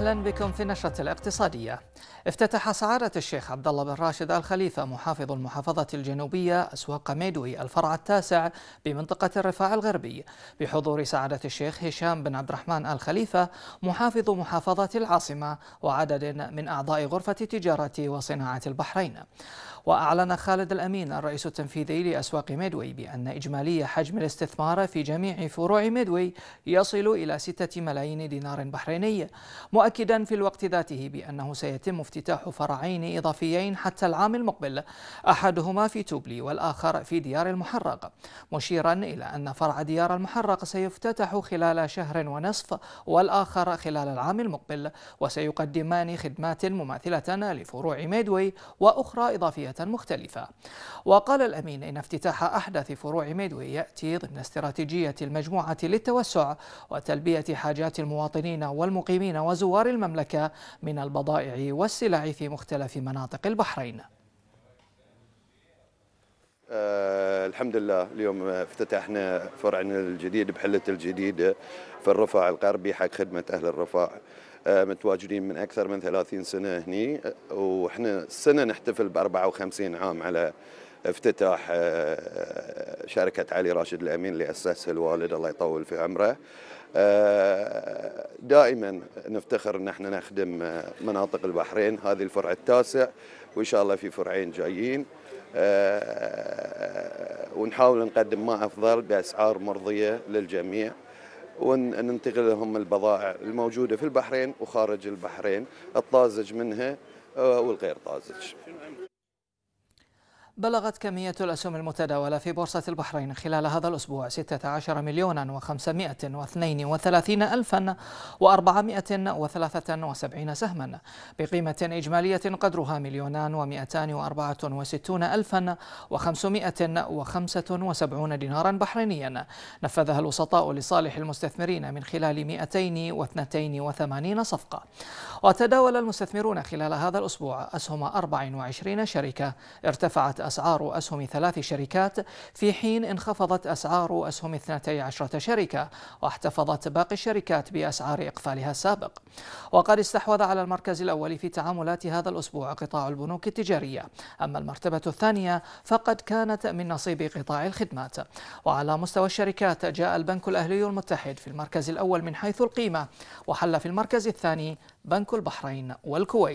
أهلا بكم في النشرة الاقتصادية افتتح سعادة الشيخ عبد الله بن راشد الخليفه محافظ المحافظة الجنوبية أسواق ميدوي الفرع التاسع بمنطقة الرفاع الغربي بحضور سعادة الشيخ هشام بن عبد الرحمن الخليفه محافظ محافظة العاصمة وعدد من أعضاء غرفة تجارة وصناعة البحرين وأعلن خالد الأمين الرئيس التنفيذي لأسواق ميدوي بأن إجمالي حجم الاستثمار في جميع فروع ميدوي يصل إلى 6 ملايين دينار بحريني مؤكد مؤكدا في الوقت ذاته بأنه سيتم افتتاح فرعين إضافيين حتى العام المقبل أحدهما في توبلي والآخر في ديار المحرق مشيرا إلى أن فرع ديار المحرق سيفتتح خلال شهر ونصف والآخر خلال العام المقبل وسيقدمان خدمات مماثلة لفروع ميدوي وأخرى إضافية مختلفة وقال الأمين إن افتتاح أحدث فروع ميدوي يأتي ضمن استراتيجية المجموعة للتوسع وتلبية حاجات المواطنين والمقيمين وزوار أسوار المملكة من البضائع والسلع في مختلف مناطق البحرين أه الحمد لله اليوم افتتحنا فرعنا الجديد بحلة الجديدة في الرفاع الغربي حق خدمة أهل الرفاع أه متواجدين من أكثر من 30 سنة هني وإحنا السنة نحتفل ب 54 عام على افتتاح آه، شركة علي راشد الأمين اللي أسسها الوالد الله يطول في عمره آه، دائما نفتخر ان احنا نخدم آه، مناطق البحرين هذه الفرع التاسع وان شاء الله في فرعين جايين ونحاول نقدم ما افضل باسعار مرضيه للجميع وننتقل لهم البضائع الموجوده في البحرين وخارج البحرين الطازج منها والغير طازج بلغت كمية الأسهم المتداولة في بورصة البحرين خلال هذا الأسبوع 16 مليون و532 ألفا و473 سهما بقيمة إجمالية قدرها مليونان و264 ألفا و575 دينارا بحرينيا نفذها الوسطاء لصالح المستثمرين من خلال 282 صفقة وتداول المستثمرون خلال هذا الأسبوع أسهم 24 شركة ارتفعت أسعار أسهم ثلاث شركات في حين انخفضت أسعار أسهم 12 شركة واحتفظت باقي الشركات بأسعار إقفالها السابق وقد استحوذ على المركز الأول في تعاملات هذا الأسبوع قطاع البنوك التجارية أما المرتبة الثانية فقد كانت من نصيب قطاع الخدمات وعلى مستوى الشركات جاء البنك الأهلي المتحد في المركز الأول من حيث القيمة وحل في المركز الثاني بنك البحرين والكويت